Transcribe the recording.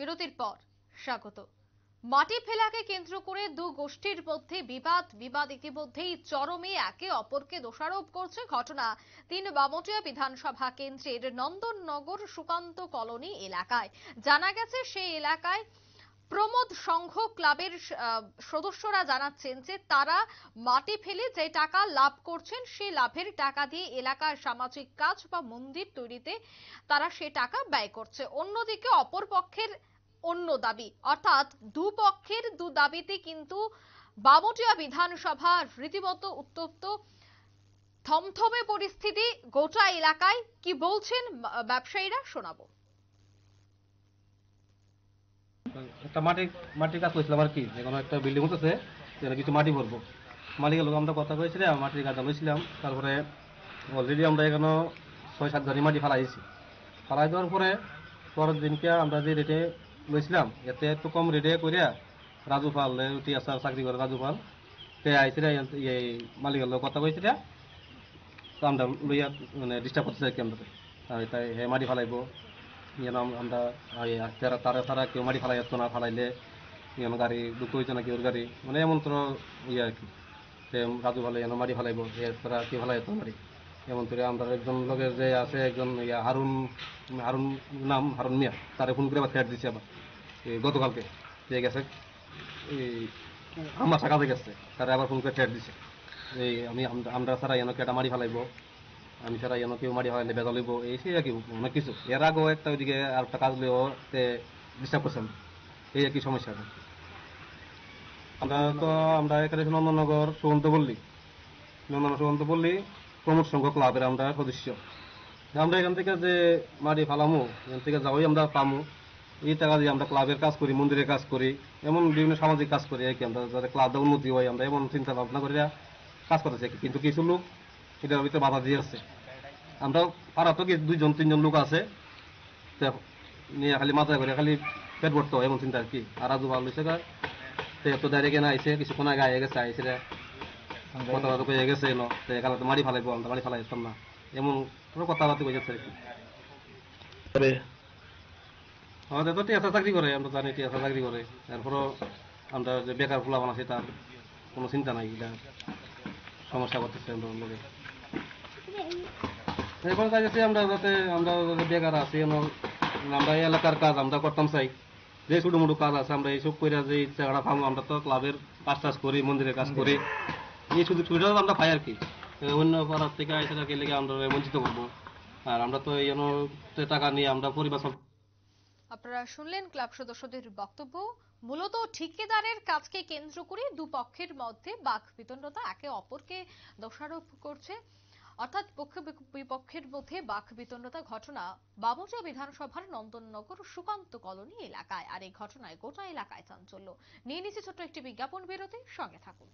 বিরতির পর স্বাগত মাটি ফেলাকে কেন্দ্র করে দু গোষ্ঠীর মধ্যে বিবাদ বিবাদ ইতিমধ্যেই চরমে একে অপরকে দোষারোপ করছে ঘটনা তিন বামটিয়া বিধানসভা কেন্দ্রের নন্দননগর সুকান্ত কলোনি এলাকায় জানা গেছে সেই এলাকায় প্রমোদ সংঘ ক্লাবের সদস্যরা জানাচ্ছেন যে তারা মাটি ফেলে যে টাকা লাভ করছেন সেই লাভের টাকা দিয়ে এলাকার সামাজিক কাজ বা মন্দির তৈরিতে তারা সে টাকা ব্যয় করছে অন্যদিকে অপর পক্ষের অন্য দাবি অর্থাৎ দুপক্ষের দু দাবিতে কিন্তু বামটিয়া বিধানসভা রীতিমতো উত্তপ্ত থমথমে পরিস্থিতি গোটা এলাকায় কি বলছেন ব্যবসায়ীরা শোনাবো একটা মাটি মাটির কাজ করেছিলাম আর কি যে কোনো একটা বিল্ডিং হতেছে যেটা কিছু মাটি ভরবো মালিকের লোক আমরা কথা কয়েছিলাম মাটির কাজ লইছিলাম তারপরে অলরেডি আমরা এখানে ছয় সাত গাড়ি মাটি ফালাইছি ফালাই দেওয়ার পরে পরের দিনকে আমরা যে রেটে লইছিলাম এতে একটু কম রেটে করিয়া রাজু পাল আসার চাকরি করে রাজু পাল তে আইসিরা এই মালিকের লোক কথা কইছিলা তো আমরা লইয়া মানে ডিস্টার্ব করতেছে আর কি আমরা তাই হ্যাঁ মাটি ফালাইবো যেন আমরা তারা তারা তারা কেউ মাটি ফালাই যেত না ফালাইলে যেন গাড়ি দুঃখ হইতো না কেউ গাড়ি মানে এমন তো ইয়ে আর কি যে রাজু ভালো যেন মাটি ফালাইব তারা কেউ ফালাই যেত মাটি এমন করে আমরা একজন লোকের যে আছে একজন ইয়া হারুন হারুন নাম হারুন মিয়া তারা ফোন করে আবার ফ্যাট দিছে আবার গতকালকে যে গেছে আমার সাকাতে গেছে তারা আবার ফোন করে ফ্যাট দিছে এই আমি আমরা সারা যেন কেটা মারি ফেলাইব আমি ছাড়া যেন কেউ মারি হয় বেদা লইব এই সেই আর কি অনেক কিছু এর আগেও একটা ওইদিকে আর একটা কাজ লইব তে ডিস্টার্ব করছেন এই আর কি সমস্যা আমরা তো আমরা এখানে নন্দনগর সুগন্ত পল্লী নন্দন সুগন্ত পল্লী প্রমোদ সংঘ ক্লাবের আমরা সদস্য আমরা এখান থেকে যে মারি ফালামু এখান থেকে যাওয়াই আমরা পামু এই টাকা দিয়ে আমরা ক্লাবের কাজ করি মন্দিরের কাজ করি এমন বিভিন্ন সামাজিক কাজ করি আর কি আমরা যাতে ক্লাবটা উন্নতি হয় আমরা এমন চিন্তা ভাবনা করি কাজ করতেছি কিন্তু কিছু লোক এটার ভিতরে বাধা দিয়ে আছে আমরা পাড়া তো কি দুইজন তিনজন লোক আছে নিয়ে খালি মাথায় করে খালি পেট ভরতে হয় এমন চিন্তা আর কি আর আজু ভালো হয়েছে তো এত ডাইরেক্ট কেনা আইসে কিছুক্ষণ আগে আগে গেছে আইসে রে কথা বার্তা কয়ে গেছে এলো তো এখানে তো মারি ফালাইবো আমরা মারি ফালাই না এমন পুরো কথা বার্তা কয়ে যাচ্ছে আর কি আমাদের তো টিয়াসা চাকরি করে আমরা জানি টিয়াসা চাকরি করে তারপরও আমরা যে বেকার খোলা আছে তার কোনো চিন্তা নাই এটা সমস্যা করতেছে আমরা আমরা যাতে আমরা বেকার আছি আমরা এলাকার কাজ আমরা করতাম চাই যে ছোটো কাজ আছে আমরা এইসব করে যে আমরা তো ক্লাবের কাজ টাজ করি মন্দিরের কাজ করি এই আমরা পাই আর কি অন্য পাড়ার থেকে আইসে লেগে আমরা বঞ্চিত করবো আর আমরা তো এই জন্য টাকা নিয়ে আমরা পরিবার আপনারা শুনলেন ক্লাব সদস্যদের বক্তব্য মূলত ঠিকাদারের কাজকে কেন্দ্র করে দুপক্ষের মধ্যে বাক বিতণ্ডতা একে অপরকে দোষারোপ করছে অর্থাৎ পক্ষ বিপক্ষের মধ্যে বাক বিতন্ডতা ঘটনা বাবুজা বিধানসভার নন্দননগর সুকান্ত কলোনি এলাকায় আর এই ঘটনায় গোটা এলাকায় চাঞ্চল্য নিয়ে নিচ্ছে ছোট্ট একটি বিজ্ঞাপন বিরতি সঙ্গে থাকুন